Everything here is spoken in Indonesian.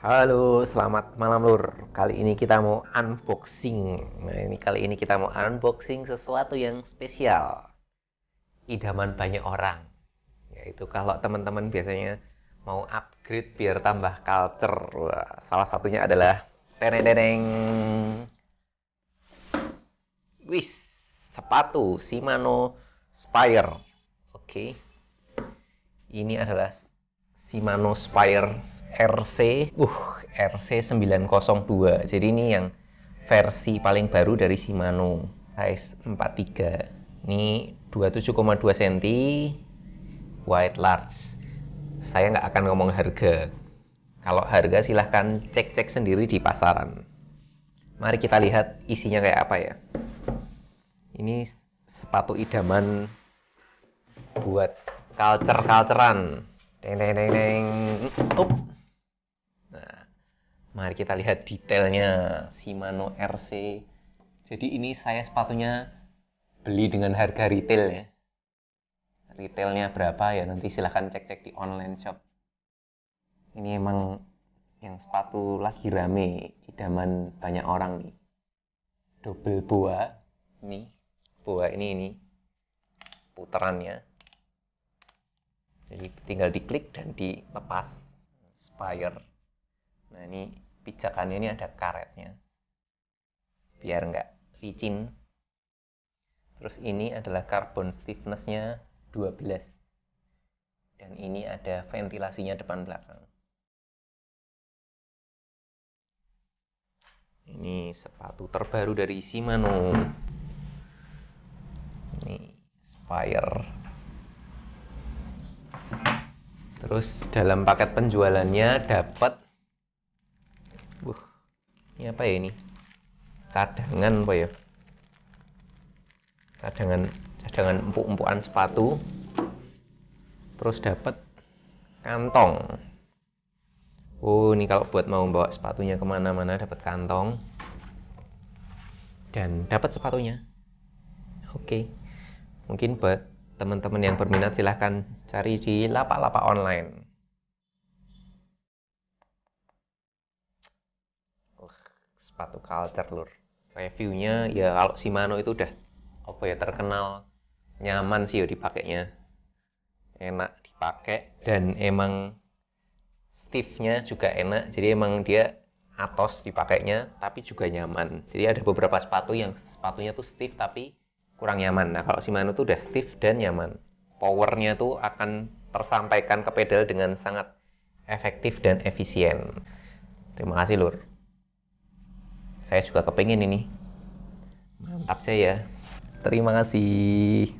Halo, selamat malam Lur. Kali ini kita mau unboxing. Nah, ini kali ini kita mau unboxing sesuatu yang spesial. Idaman banyak orang. Yaitu kalau teman-teman biasanya mau upgrade biar tambah culture. Wah, salah satunya adalah tenedeng. Wis, sepatu Shimano Spire. Oke. Okay. Ini adalah Shimano Spire RC uh RC 902 jadi ini yang versi paling baru dari Shimano size 43 ini 27,2 cm wide large saya nggak akan ngomong harga kalau harga silahkan cek-cek sendiri di pasaran mari kita lihat isinya kayak apa ya ini sepatu idaman buat culture-culturean deng deng deng deng Up. Mari kita lihat detailnya Shimano RC. Jadi ini saya sepatunya beli dengan harga retail ya. Retailnya berapa ya nanti silahkan cek-cek di online shop. Ini emang yang sepatu lagi rame idaman banyak orang nih. Double boa ini boa ini ini puterannya. Jadi tinggal diklik dan dilepas. Spire. Nah ini pijakannya ini ada karetnya biar nggak licin terus ini adalah carbon stiffnessnya 12 dan ini ada ventilasinya depan belakang ini sepatu terbaru dari Shimano ini Spire terus dalam paket penjualannya dapat Wuh, ini apa ya ini? Cadangan apa ya? Cadangan, cadangan empuk-empukan sepatu. Terus dapat kantong. Oh, ini kalau buat mau bawa sepatunya kemana-mana dapat kantong dan dapat sepatunya. Oke, okay. mungkin buat teman-teman yang berminat silahkan cari di lapak-lapak online. sepatu culture lur reviewnya ya kalau Shimano itu udah apa ya terkenal nyaman sih ya dipakainya enak dipakai dan emang stiffnya juga enak jadi emang dia atos dipakainya tapi juga nyaman jadi ada beberapa sepatu yang sepatunya tuh stiff tapi kurang nyaman nah kalau Shimano tuh udah stiff dan nyaman powernya tuh akan tersampaikan ke pedal dengan sangat efektif dan efisien terima kasih lur saya juga kepengen ini mantap saya ya terima kasih